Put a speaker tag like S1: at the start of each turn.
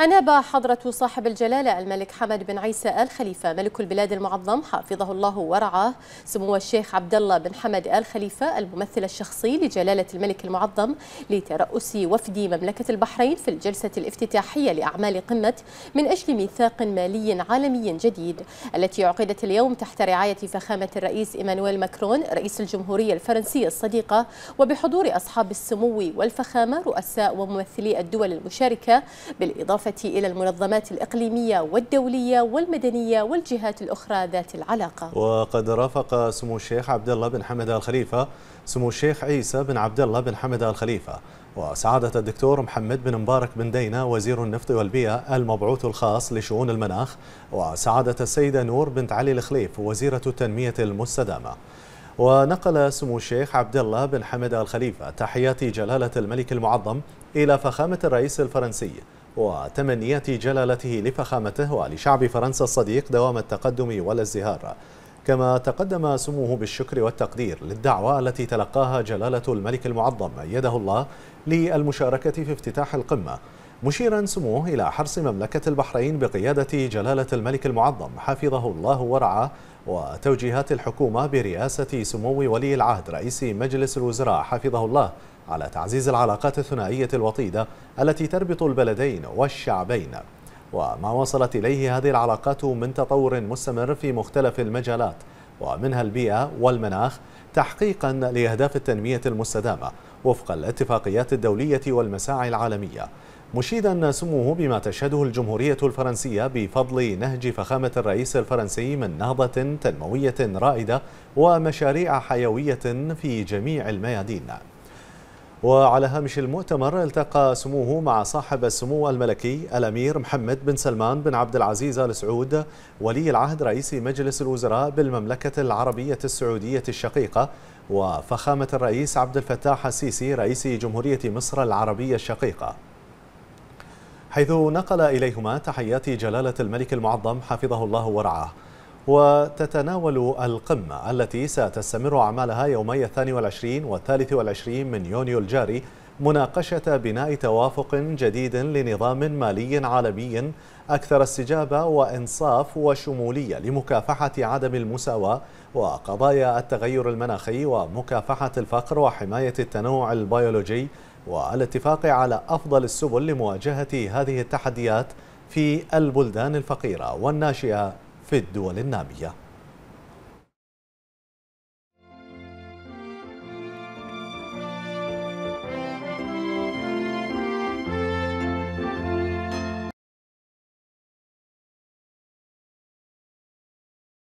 S1: أناب حضرة صاحب الجلالة الملك حمد بن عيسى آل خليفة ملك البلاد المعظم حفظه الله ورعاه سمو الشيخ عبد الله بن حمد آل خليفة الممثل الشخصي لجلالة الملك المعظم لترأس وفد مملكة البحرين في الجلسة الافتتاحية لأعمال قمة من أجل ميثاق مالي عالمي جديد التي عقدت اليوم تحت رعاية فخامة الرئيس إيمانويل ماكرون رئيس الجمهورية الفرنسية الصديقة وبحضور أصحاب السمو والفخامة رؤساء وممثلي الدول المشاركة بالإضافة بالإضافة إلى المنظمات الإقليمية والدولية والمدنية والجهات الأخرى ذات العلاقة
S2: وقد رافق سمو الشيخ عبد الله بن حمد آل خليفة سمو الشيخ عيسى بن عبد الله بن حمد آل خليفة وسعادة الدكتور محمد بن مبارك بن دينا وزير النفط والبيئة المبعوث الخاص لشؤون المناخ وسعادة السيدة نور بنت علي الخليف وزيرة التنمية المستدامة ونقل سمو الشيخ عبد الله بن حمد الخليفة تحيات جلالة الملك المعظم إلى فخامة الرئيس الفرنسي وتمنيات جلالته لفخامته ولشعب فرنسا الصديق دوام التقدم والازدهار كما تقدم سموه بالشكر والتقدير للدعوة التي تلقاها جلالة الملك المعظم أيده الله للمشاركة في افتتاح القمة مشيرا سموه إلى حرص مملكة البحرين بقيادة جلالة الملك المعظم حفظه الله ورعاه وتوجيهات الحكومة برئاسة سمو ولي العهد رئيس مجلس الوزراء حفظه الله على تعزيز العلاقات الثنائية الوطيدة التي تربط البلدين والشعبين وما وصلت إليه هذه العلاقات من تطور مستمر في مختلف المجالات ومنها البيئة والمناخ تحقيقا لأهداف التنمية المستدامة وفق الاتفاقيات الدولية والمساعي العالمية مشيدا سموه بما تشهده الجمهورية الفرنسية بفضل نهج فخامة الرئيس الفرنسي من نهضة تنموية رائدة ومشاريع حيوية في جميع الميادين وعلى هامش المؤتمر التقى سموه مع صاحب السمو الملكي الأمير محمد بن سلمان بن عبد العزيز آل سعود ولي العهد رئيس مجلس الوزراء بالمملكة العربية السعودية الشقيقة وفخامة الرئيس عبد الفتاح السيسي رئيس جمهورية مصر العربية الشقيقة حيث نقل إليهما تحيات جلالة الملك المعظم حفظه الله ورعاه وتتناول القمة التي ستستمر أعمالها يومي الثاني والعشرين والثالث والعشرين من يونيو الجاري مناقشة بناء توافق جديد لنظام مالي عالمي أكثر استجابة وإنصاف وشمولية لمكافحة عدم المساواة وقضايا التغير المناخي ومكافحة الفقر وحماية التنوع البيولوجي والاتفاق على أفضل السبل لمواجهة هذه التحديات في البلدان الفقيرة والناشئة في الدول النامية